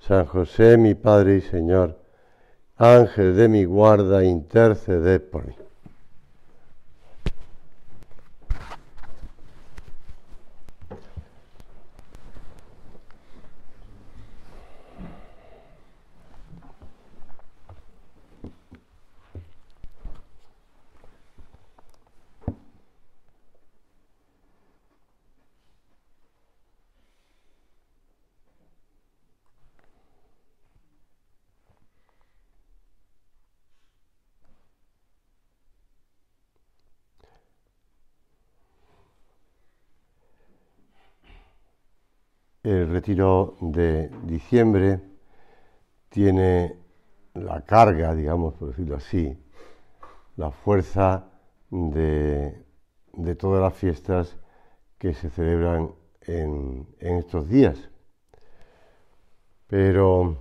San José, mi Padre y Señor, Ángel de mi guarda, intercede por mí. El retiro de diciembre tiene la carga, digamos, por decirlo así, la fuerza de, todas las fiestas que se celebran en, en estos días. Pero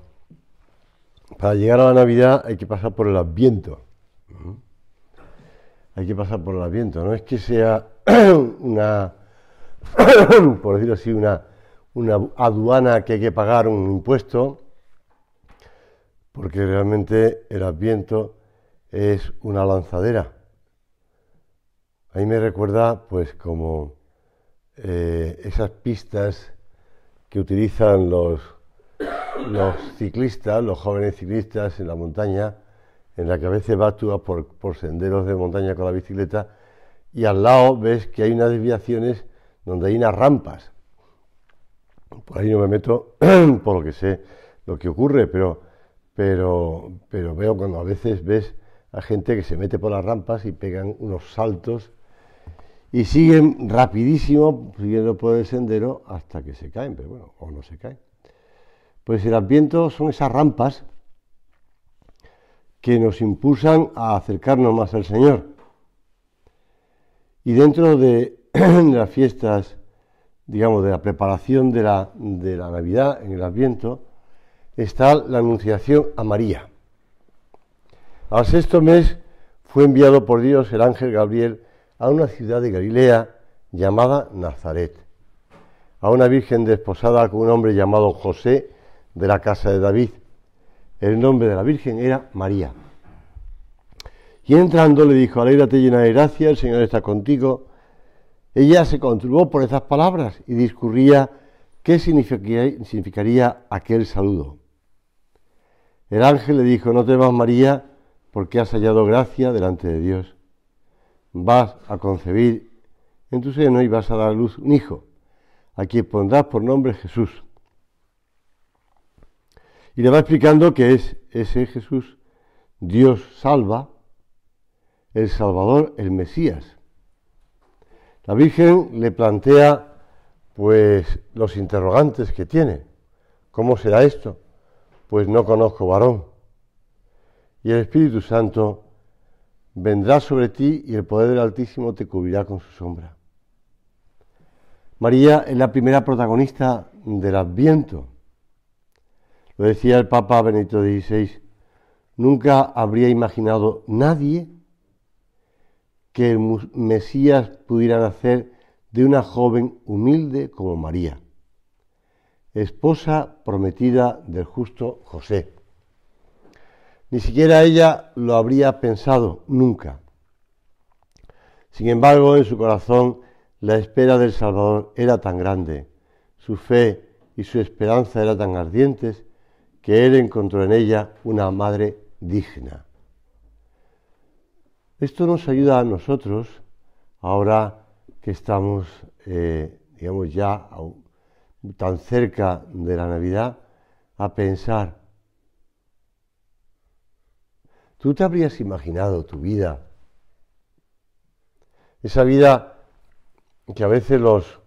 para llegar a la Navidad hay que pasar por el Adviento. Hay que pasar por el Adviento. No es que sea una, por decirlo así, una una aduana que hay que pagar un impuesto, porque realmente el adviento es una lanzadera. ahí me recuerda, pues, como eh, esas pistas que utilizan los, los ciclistas, los jóvenes ciclistas en la montaña, en la que a veces vas tú por, por senderos de montaña con la bicicleta y al lado ves que hay unas desviaciones donde hay unas rampas por ahí no me meto, por lo que sé, lo que ocurre, pero, pero, pero veo cuando a veces ves a gente que se mete por las rampas y pegan unos saltos y siguen rapidísimo, siguiendo por el sendero hasta que se caen, pero bueno, o no se caen. Pues el adviento son esas rampas que nos impulsan a acercarnos más al Señor. Y dentro de las fiestas digamos, de la preparación de la, Navidad, en el Adviento, está la anunciación a María. Al sexto mes fue enviado por Dios el ángel Gabriel a una ciudad de Galilea llamada Nazaret, a una virgen desposada con un hombre llamado José de la casa de David. El nombre de la virgen era María. Y entrando le dijo, alégrate llena de gracia, el Señor está contigo, ella se conturbó por esas palabras y discurría qué significaría, aquel saludo. El ángel le dijo, no te vas María, porque has hallado gracia delante de Dios. Vas a concebir en tu seno y vas a dar a luz un hijo, a quien pondrás por nombre Jesús. Y le va explicando que es ese Jesús, Dios salva, el Salvador, el Mesías. La Virgen le plantea pues los interrogantes que tiene. ¿Cómo será esto? Pues no conozco varón. Y el Espíritu Santo vendrá sobre ti y el poder del Altísimo te cubrirá con su sombra. María es la primera protagonista del Adviento. Lo decía el Papa Benito XVI, nunca habría imaginado nadie que el Mesías pudiera nacer de una joven humilde como María, esposa prometida del justo José. Ni siquiera ella lo habría pensado nunca. Sin embargo, en su corazón la espera del Salvador era tan grande, su fe y su esperanza eran tan ardientes, que él encontró en ella una madre digna. Esto nos ayuda a nosotros, ahora que estamos, eh, digamos, ya tan cerca de la Navidad, a pensar, ¿tú te habrías imaginado tu vida? Esa vida que a veces los,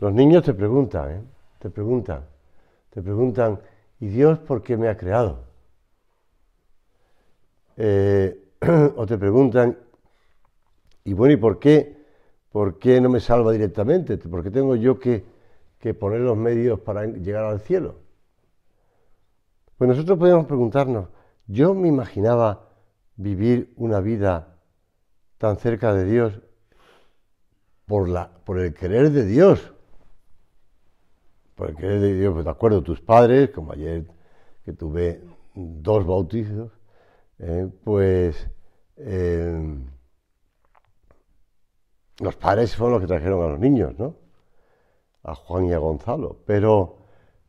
los niños te preguntan, ¿eh? te preguntan, te preguntan, ¿y Dios por qué me ha creado? Eh, o te preguntan, y bueno, ¿y por qué? ¿Por qué no me salva directamente? ¿Por qué tengo yo que, que poner los medios para llegar al cielo? Pues nosotros podemos preguntarnos, yo me imaginaba vivir una vida tan cerca de Dios por, la, por el querer de Dios. Por el querer de Dios, pues de acuerdo, tus padres, como ayer que tuve dos bautizos, eh, pues eh, los padres fueron los que trajeron a los niños, ¿no? A Juan y a Gonzalo. Pero,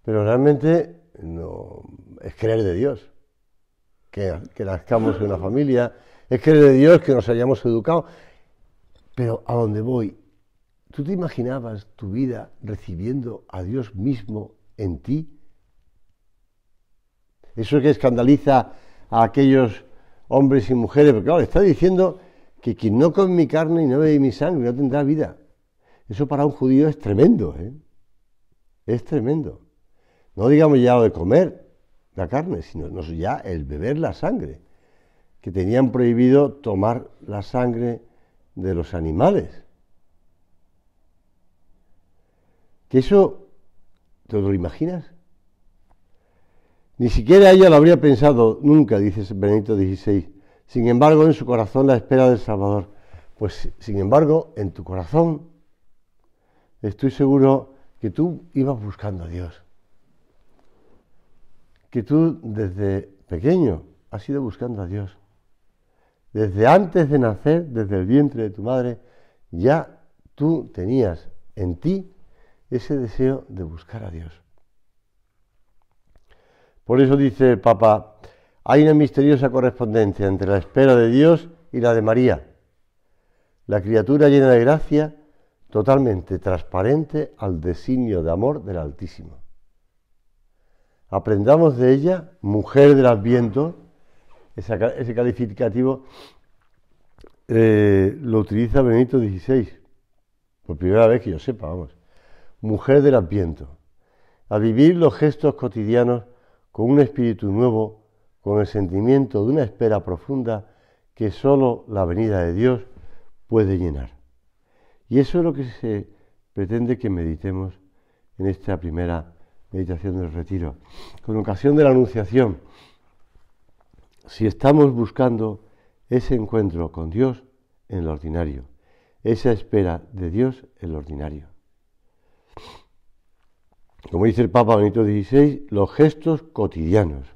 pero realmente no, es creer de Dios. Que, nazcamos en una familia, es creer de Dios que nos hayamos educado. Pero a dónde voy, ¿tú te imaginabas tu vida recibiendo a Dios mismo en ti? Eso que escandaliza a aquellos hombres y mujeres, porque claro, está diciendo que quien no come mi carne y no bebe mi sangre no tendrá vida. Eso para un judío es tremendo, ¿eh? Es tremendo. No digamos ya lo de comer la carne, sino ya el beber la sangre, que tenían prohibido tomar la sangre de los animales. Que eso, ¿te lo imaginas? Ni siquiera ella lo habría pensado nunca, dice Benito XVI. Sin embargo, en su corazón la espera del Salvador. Pues, sin embargo, en tu corazón estoy seguro que tú ibas buscando a Dios. Que tú desde pequeño has ido buscando a Dios. Desde antes de nacer, desde el vientre de tu madre, ya tú tenías en ti ese deseo de buscar a Dios. Por eso dice el Papa, hay una misteriosa correspondencia entre la espera de Dios y la de María. La criatura llena de gracia, totalmente transparente al designio de amor del Altísimo. Aprendamos de ella, mujer del Adviento, ese calificativo eh, lo utiliza Benito XVI, por primera vez que yo sepa, vamos, mujer del Adviento, a vivir los gestos cotidianos con un espíritu nuevo, con el sentimiento de una espera profunda que sólo la venida de Dios puede llenar. Y eso es lo que se pretende que meditemos en esta primera meditación del retiro. Con ocasión de la Anunciación, si estamos buscando ese encuentro con Dios en lo ordinario, esa espera de Dios en lo ordinario como dice el Papa Benito XVI, los gestos cotidianos.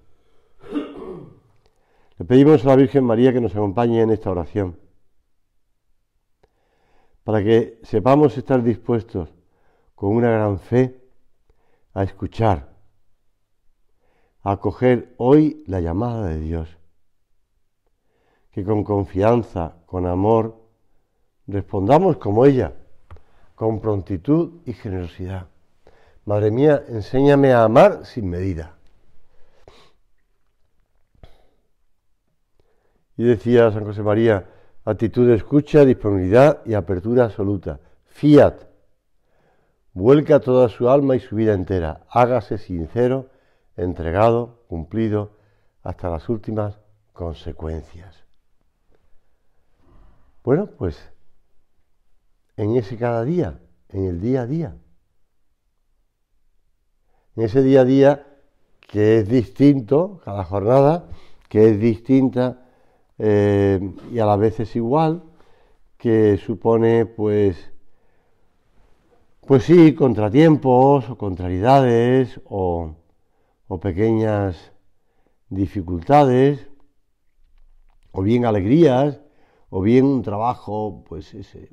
Le pedimos a la Virgen María que nos acompañe en esta oración, para que sepamos estar dispuestos con una gran fe a escuchar, a acoger hoy la llamada de Dios, que con confianza, con amor, respondamos como ella, con prontitud y generosidad. Madre mía, enséñame a amar sin medida. Y decía San José María, actitud de escucha, disponibilidad y apertura absoluta. Fiat. Vuelca toda su alma y su vida entera. Hágase sincero, entregado, cumplido, hasta las últimas consecuencias. Bueno, pues en ese cada día, en el día a día en ese día a día que es distinto, cada jornada, que es distinta eh, y a la vez es igual, que supone pues, pues sí, contratiempos o contrariedades o, o pequeñas dificultades o bien alegrías o bien un trabajo, pues ese,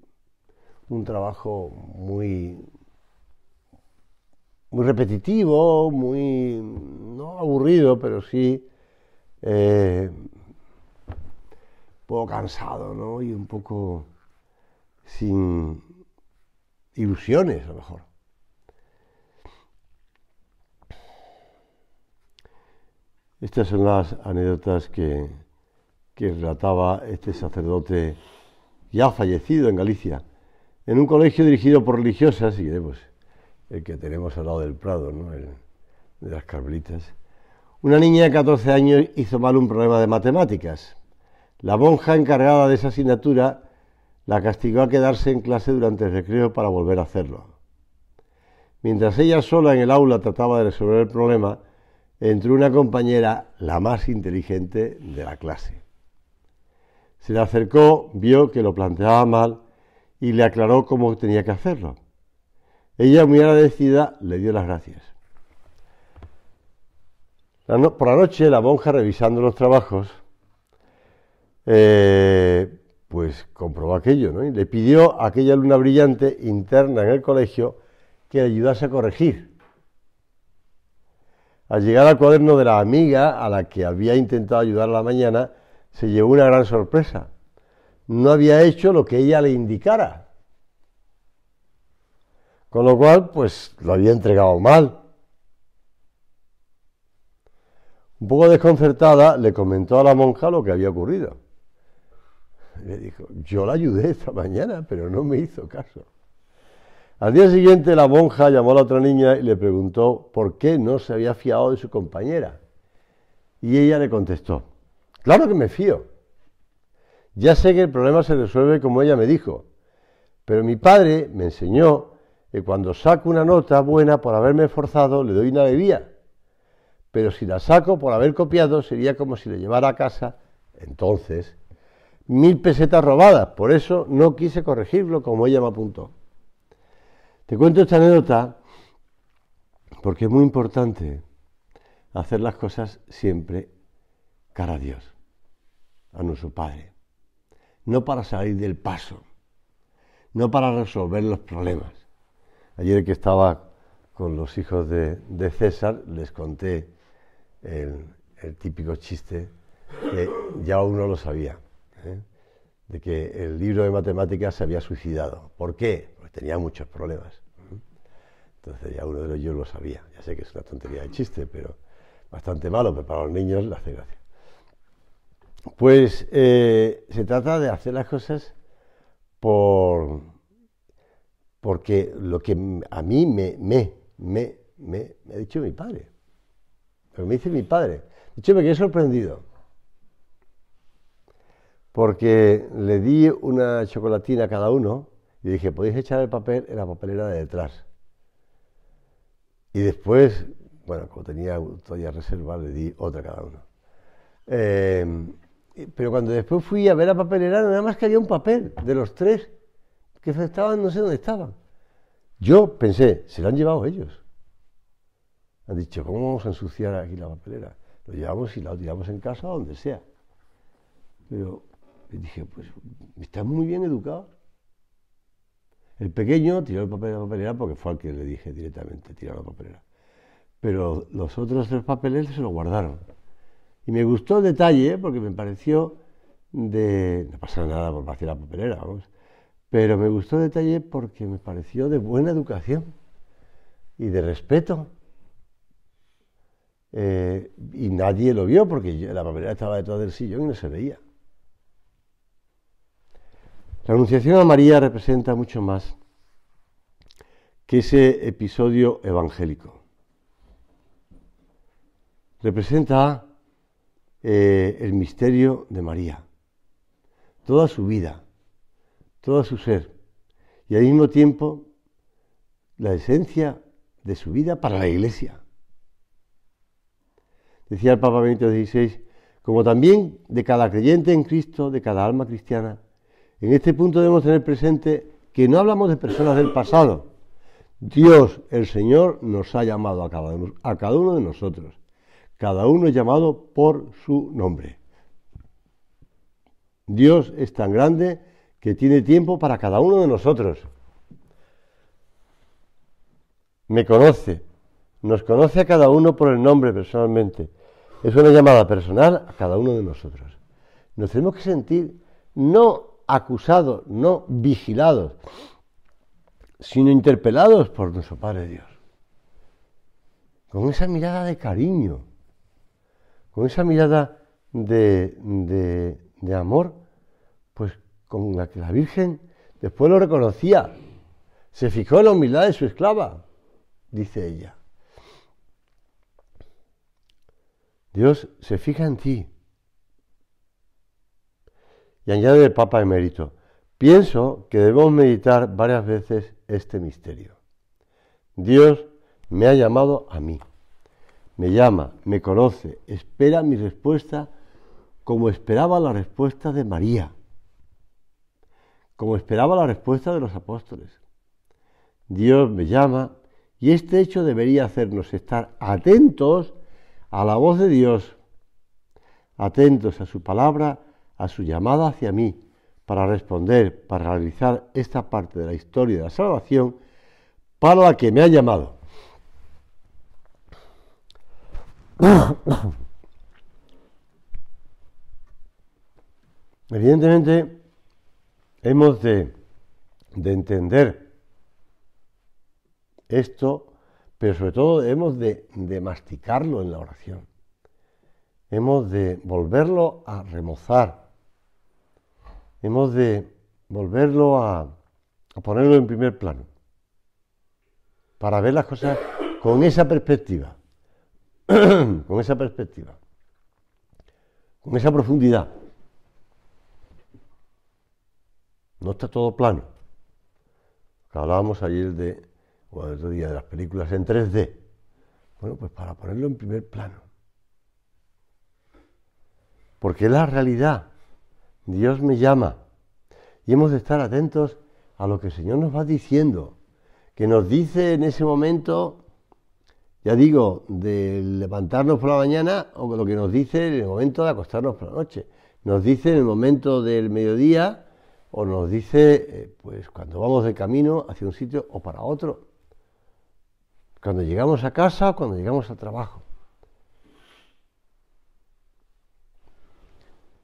un trabajo muy muy repetitivo, muy, no aburrido, pero sí eh, un poco cansado, ¿no? Y un poco sin ilusiones, a lo mejor. Estas son las anécdotas que, relataba este sacerdote ya fallecido en Galicia, en un colegio dirigido por religiosas, y pues, el que tenemos al lado del Prado, ¿no? el, de las Carmelitas. Una niña de 14 años hizo mal un problema de matemáticas. La monja encargada de esa asignatura la castigó a quedarse en clase durante el recreo para volver a hacerlo. Mientras ella sola en el aula trataba de resolver el problema, entró una compañera, la más inteligente de la clase. Se le acercó, vio que lo planteaba mal y le aclaró cómo tenía que hacerlo. Ella, muy agradecida, le dio las gracias. por la noche, la monja, revisando los trabajos, eh, pues comprobó aquello, ¿no? Y le pidió a aquella luna brillante interna en el colegio que le ayudase a corregir. Al llegar al cuaderno de la amiga a la que había intentado ayudar la mañana, se llevó una gran sorpresa. No había hecho lo que ella le indicara. Con lo cual, pues lo había entregado mal. Un poco desconcertada, le comentó a la monja lo que había ocurrido. Le dijo, yo la ayudé esta mañana, pero no me hizo caso. Al día siguiente la monja llamó a la otra niña y le preguntó por qué no se había fiado de su compañera. Y ella le contestó, claro que me fío. Ya sé que el problema se resuelve como ella me dijo, pero mi padre me enseñó y cuando saco una nota buena por haberme esforzado, le doy una bebida. Pero si la saco por haber copiado, sería como si le llevara a casa, entonces, mil pesetas robadas. Por eso no quise corregirlo como ella me apuntó. Te cuento esta anécdota porque es muy importante hacer las cosas siempre cara a Dios, a nuestro Padre. No para salir del paso, no para resolver los problemas, Ayer que estaba con los hijos de, César, les conté el, típico chiste que ya uno lo sabía, ¿eh? de que el libro de matemáticas se había suicidado. ¿Por qué? Porque tenía muchos problemas. ¿eh? Entonces ya uno de ellos lo sabía. Ya sé que es una tontería de chiste, pero bastante malo, pero para los niños le hace gracia. Pues eh, se trata de hacer las cosas por porque lo que a mí me, me, me, me, ha dicho mi padre, lo que me dice mi padre. De hecho, me quedé sorprendido, porque le di una chocolatina a cada uno y dije, podéis echar el papel en la papelera de detrás. Y después, bueno, como tenía todavía reserva, le di otra a cada uno. Eh, pero cuando después fui a ver la papelera, nada más que había un papel de los tres que estaban, no sé dónde estaban. Yo pensé, se lo han llevado ellos. Han dicho, ¿cómo vamos a ensuciar aquí la papelera? Lo llevamos y la tiramos en casa o donde sea. Pero dije, pues están muy bien educados. El pequeño tiró el papel de la papelera porque fue al que le dije directamente, tirar la papelera. Pero los otros tres papeles se lo guardaron. Y me gustó el detalle porque me pareció de... No pasa nada por vaciar la papelera, vamos. Pero me gustó el detalle porque me pareció de buena educación y de respeto. Eh, y nadie lo vio porque la papelera estaba detrás del sillón y no se veía. La Anunciación a María representa mucho más que ese episodio evangélico. Representa eh, el misterio de María, toda su vida todo su ser y al mismo tiempo la esencia de su vida para la Iglesia. Decía el Papa Benito XVI, como también de cada creyente en Cristo, de cada alma cristiana, en este punto debemos tener presente que no hablamos de personas del pasado. Dios, el Señor, nos ha llamado a cada, uno, de nosotros. Cada uno es llamado por su nombre. Dios es tan grande que tiene tiempo para cada uno de nosotros. Me conoce, nos conoce a cada uno por el nombre personalmente. Es una llamada personal a cada uno de nosotros. Nos tenemos que sentir no acusados, no vigilados, sino interpelados por nuestro Padre Dios. Con esa mirada de cariño, con esa mirada de, amor, pues con la que la Virgen después lo reconocía. Se fijó en la humildad de su esclava, dice ella. Dios se fija en ti. Y añade el Papa Emérito, pienso que debemos meditar varias veces este misterio. Dios me ha llamado a mí, me llama, me conoce, espera mi respuesta como esperaba la respuesta de María como esperaba la respuesta de los apóstoles. Dios me llama y este hecho debería hacernos estar atentos a la voz de Dios, atentos a su palabra, a su llamada hacia mí, para responder, para realizar esta parte de la historia de la salvación para la que me ha llamado. Evidentemente, hemos de, entender esto, pero sobre todo hemos de, masticarlo en la oración. Hemos de volverlo a remozar. Hemos de volverlo a ponerlo en primer plano. Para ver las cosas con esa perspectiva. con esa perspectiva. Con esa profundidad. No está todo plano. Hablábamos ayer de, otro día, de las películas en 3D. Bueno, pues para ponerlo en primer plano. Porque es la realidad. Dios me llama. Y hemos de estar atentos a lo que el Señor nos va diciendo. Que nos dice en ese momento, ya digo, de levantarnos por la mañana o lo que nos dice en el momento de acostarnos por la noche. Nos dice en el momento del mediodía o nos dice, eh, pues cuando vamos de camino hacia un sitio o para otro, cuando llegamos a casa o cuando llegamos al trabajo.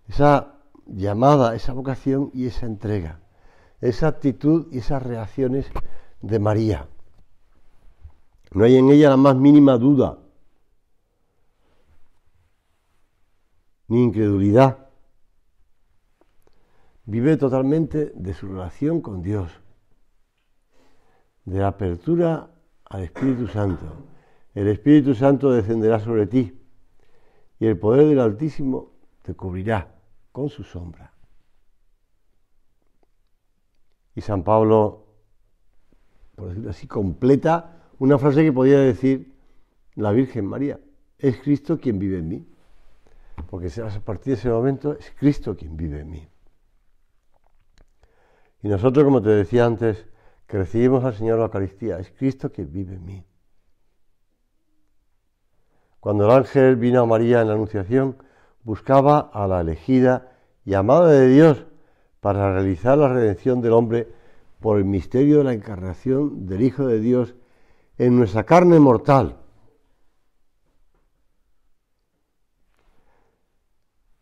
Esa llamada, esa vocación y esa entrega, esa actitud y esas reacciones de María. No hay en ella la más mínima duda ni incredulidad vive totalmente de su relación con Dios, de la apertura al Espíritu Santo. El Espíritu Santo descenderá sobre ti y el poder del Altísimo te cubrirá con su sombra. Y San Pablo, por decirlo así, completa una frase que podía decir la Virgen María. Es Cristo quien vive en mí. Porque a partir de ese momento es Cristo quien vive en mí. Y nosotros, como te decía antes, que recibimos al Señor la Eucaristía, es Cristo que vive en mí. Cuando el ángel vino a María en la Anunciación, buscaba a la elegida y amada de Dios para realizar la redención del hombre por el misterio de la encarnación del Hijo de Dios en nuestra carne mortal.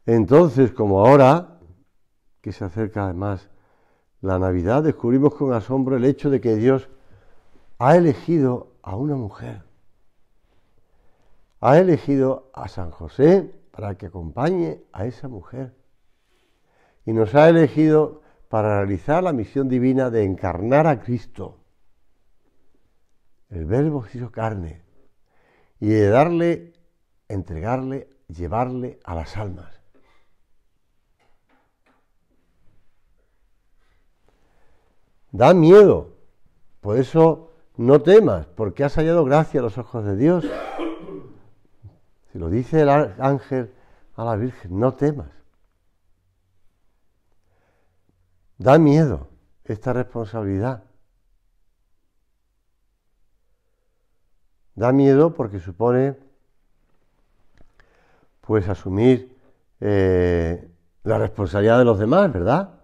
Entonces, como ahora, que se acerca además la Navidad descubrimos con asombro el hecho de que Dios ha elegido a una mujer. Ha elegido a San José para que acompañe a esa mujer. Y nos ha elegido para realizar la misión divina de encarnar a Cristo. El verbo hizo carne. Y de darle, entregarle, llevarle a las almas. da miedo. Por eso no temas, porque has hallado gracia a los ojos de Dios. Si lo dice el ángel a la Virgen, no temas. Da miedo esta responsabilidad. Da miedo porque supone pues asumir eh, la responsabilidad de los demás, ¿verdad?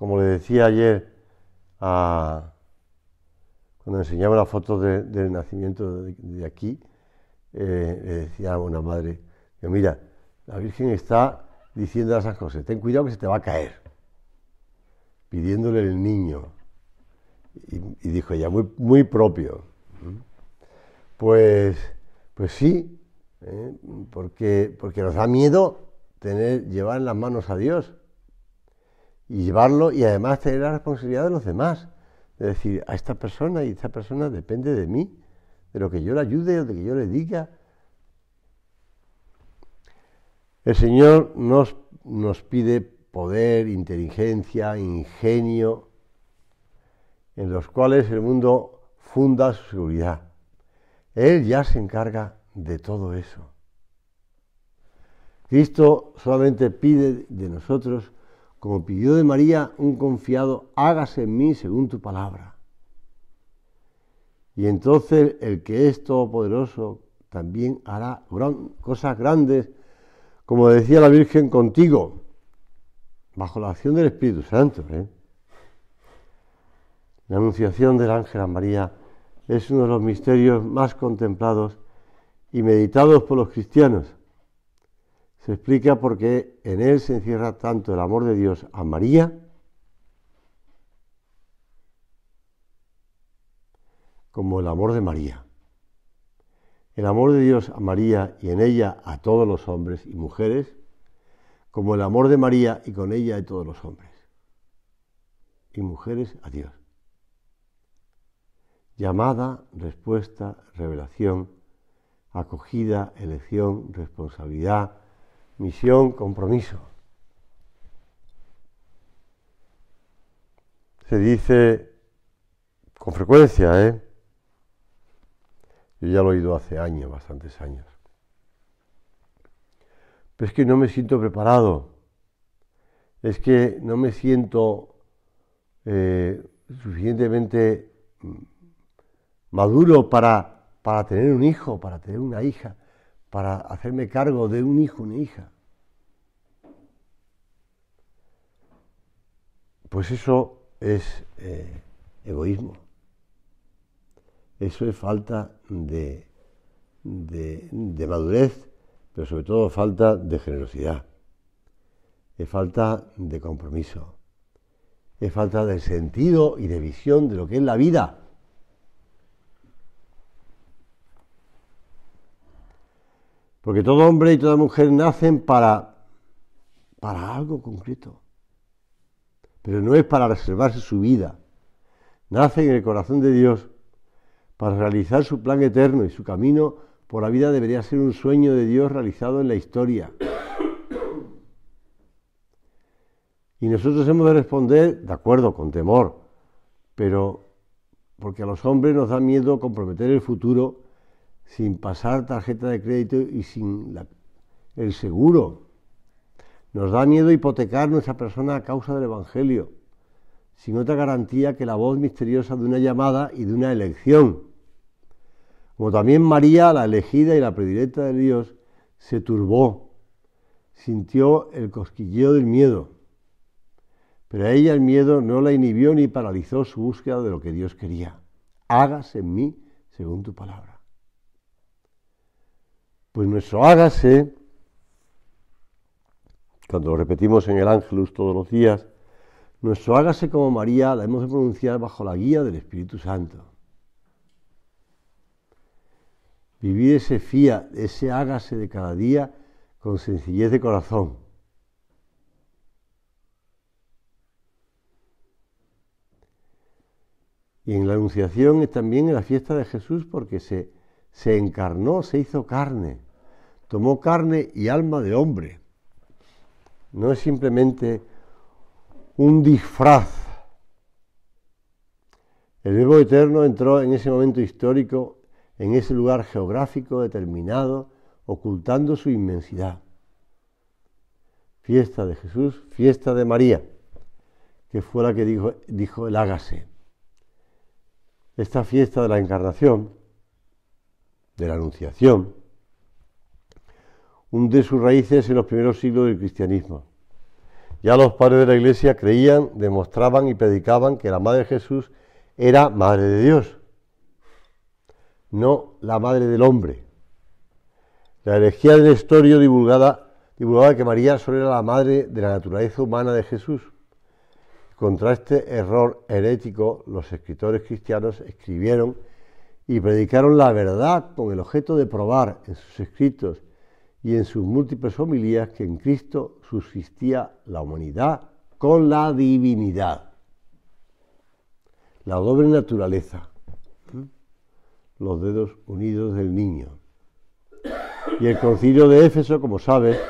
como le decía ayer cuando enseñaba la foto del nacimiento de, aquí, eh, le decía a una madre, mira, la Virgen está diciendo esas cosas, ten cuidado que se te va a caer, pidiéndole el niño. Y, dijo ella, muy, propio. ¿Mm? Pues, pues sí, ¿eh? porque, porque nos da miedo tener, llevar en las manos a Dios y llevarlo y además tener la responsabilidad de los demás. Es decir, a esta persona y esta persona depende de mí, de lo que yo le ayude o de que yo le diga. El Señor nos, nos pide poder, inteligencia, ingenio, en los cuales el mundo funda su seguridad. Él ya se encarga de todo eso. Cristo solamente pide de nosotros como pidió de María un confiado, hágase en mí según tu palabra. Y entonces el que es todopoderoso también hará cosas grandes, como decía la Virgen contigo, bajo la acción del Espíritu Santo. ¿eh? La anunciación del ángel a María es uno de los misterios más contemplados y meditados por los cristianos se explica porque en él se encierra tanto el amor de Dios a María como el amor de María. El amor de Dios a María y en ella a todos los hombres y mujeres, como el amor de María y con ella a todos los hombres y mujeres a Dios. Llamada, respuesta, revelación, acogida, elección, responsabilidad, misión, compromiso. Se dice con frecuencia, ¿eh? Yo ya lo he oído hace años, bastantes años. Pero es que no me siento preparado. Es que no me siento eh, suficientemente mm, maduro para, para tener un hijo, para tener una hija para hacerme cargo de un hijo, una hija. Pues eso es eh, egoísmo. Eso es falta de, de, madurez, pero sobre todo falta de generosidad. Es falta de compromiso. Es falta de sentido y de visión de lo que es la vida. Porque todo hombre y toda mujer nacen para, para algo concreto. Pero no es para reservarse su vida. Nacen en el corazón de Dios para realizar su plan eterno y su camino por la vida debería ser un sueño de Dios realizado en la historia. Y nosotros hemos de responder, de acuerdo, con temor, pero porque a los hombres nos da miedo comprometer el futuro sin pasar tarjeta de crédito y sin el seguro. Nos da miedo hipotecar nuestra persona a causa del Evangelio, sin otra garantía que la voz misteriosa de una llamada y de una elección. Como también María, la elegida y la predilecta de Dios, se turbó, sintió el cosquilleo del miedo. Pero a ella el miedo no la inhibió ni paralizó su búsqueda de lo que Dios quería. Hágase en mí según tu palabra. Pues nuestro hágase, cuando lo repetimos en el Ángelus todos los días, nuestro hágase como María la hemos de pronunciar bajo la guía del Espíritu Santo. Vivir ese fía, ese hágase de cada día con sencillez de corazón. Y en la Anunciación es también en la fiesta de Jesús porque se se encarnó, se hizo carne, tomó carne y alma de hombre. No es simplemente un disfraz. El Verbo Eterno entró en ese momento histórico, en ese lugar geográfico determinado, ocultando su inmensidad. Fiesta de Jesús, fiesta de María, que fue la que dijo, dijo el hágase. Esta fiesta de la encarnación de la Anunciación, de sus raíces en los primeros siglos del cristianismo. Ya los padres de la Iglesia creían, demostraban y predicaban que la Madre de Jesús era Madre de Dios, no la Madre del Hombre. La herejía de Nestorio divulgada, divulgaba que María solo era la madre de la naturaleza humana de Jesús. Contra este error herético, los escritores cristianos escribieron y predicaron la verdad con el objeto de probar en sus escritos y en sus múltiples homilías que en Cristo subsistía la humanidad con la divinidad. La doble naturaleza, ¿Mm? los dedos unidos del niño. Y el concilio de Éfeso, como sabes,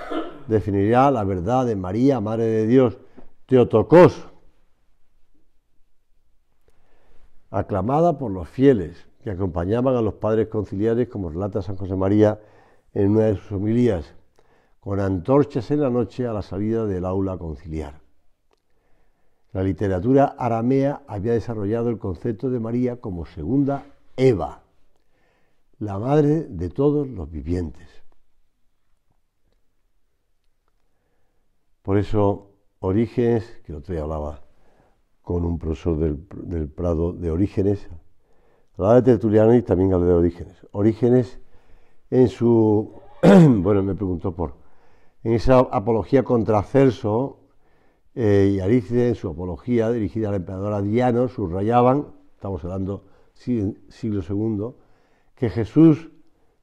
definirá la verdad de María, Madre de Dios, Teotocos, aclamada por los fieles, que acompañaban a los padres conciliares, como relata San José María en una de sus homilías, con antorchas en la noche a la salida del aula conciliar. La literatura aramea había desarrollado el concepto de María como segunda Eva, la madre de todos los vivientes. Por eso, Orígenes, que otro día hablaba con un profesor del, del Prado de Orígenes, Hablaba de Tertuliano y también hablé de Orígenes. Orígenes, en su. bueno, me preguntó por. En esa apología contra Celso eh, y Arícide en su apología dirigida a la emperadora Diano, subrayaban, estamos hablando siglo II, que Jesús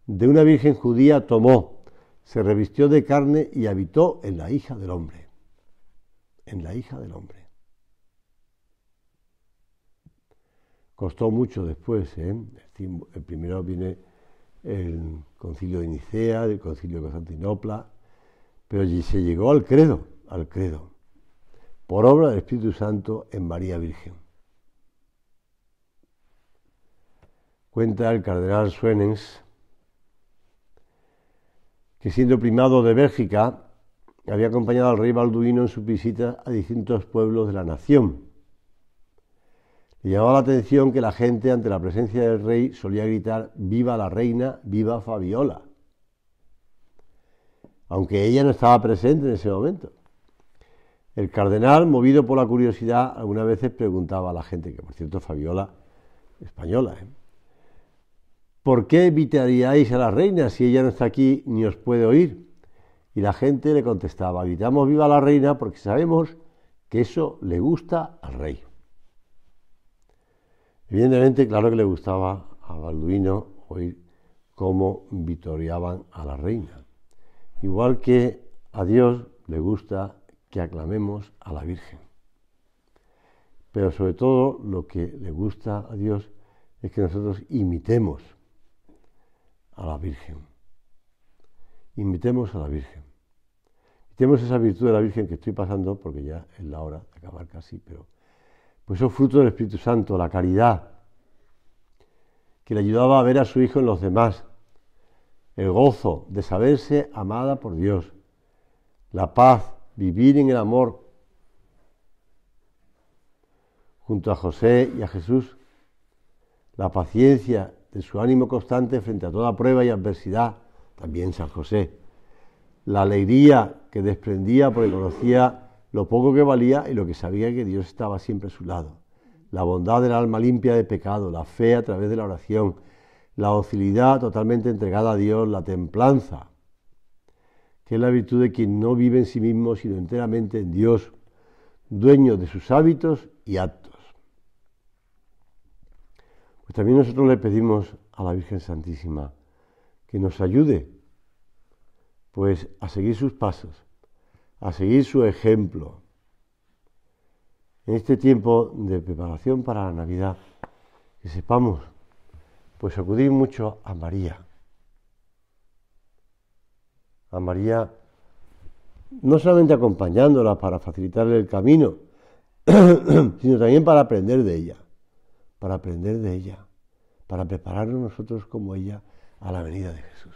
de una virgen judía tomó, se revistió de carne y habitó en la hija del hombre. En la hija del hombre. Costó mucho después, el ¿eh? eh, primero viene el concilio de Nicea, el concilio de Constantinopla, pero allí se llegó al credo, al credo, por obra del Espíritu Santo en María Virgen. Cuenta el cardenal Suenens que siendo primado de Bélgica había acompañado al rey Balduino en su visita a distintos pueblos de la nación le llamaba la atención que la gente ante la presencia del rey solía gritar Viva la reina, viva Fabiola, aunque ella no estaba presente en ese momento. El cardenal, movido por la curiosidad, algunas veces preguntaba a la gente, que por cierto Fabiola, española, ¿eh? ¿por qué evitaríais a la reina si ella no está aquí ni os puede oír? Y la gente le contestaba, gritamos viva la reina porque sabemos que eso le gusta al rey. Evidentemente, claro que le gustaba a Balduino oír cómo vitoreaban a la reina. Igual que a Dios le gusta que aclamemos a la Virgen. Pero sobre todo lo que le gusta a Dios es que nosotros imitemos a la Virgen. Imitemos a la Virgen. Imitemos esa virtud de la Virgen que estoy pasando porque ya es la hora de acabar casi, pero pues son fruto del Espíritu Santo, la caridad, que le ayudaba a ver a su Hijo en los demás, el gozo de saberse amada por Dios, la paz, vivir en el amor junto a José y a Jesús, la paciencia de su ánimo constante frente a toda prueba y adversidad, también San José, la alegría que desprendía porque conocía lo poco que valía y lo que sabía que Dios estaba siempre a su lado. La bondad del alma limpia de pecado, la fe a través de la oración, la docilidad totalmente entregada a Dios, la templanza, que es la virtud de quien no vive en sí mismo, sino enteramente en Dios, dueño de sus hábitos y actos. Pues también nosotros le pedimos a la Virgen Santísima que nos ayude, pues, a seguir sus pasos, a seguir su ejemplo. En este tiempo de preparación para la Navidad, que sepamos, pues acudir mucho a María. A María, no solamente acompañándola para facilitarle el camino, sino también para aprender de ella, para aprender de ella, para prepararnos nosotros como ella a la venida de Jesús.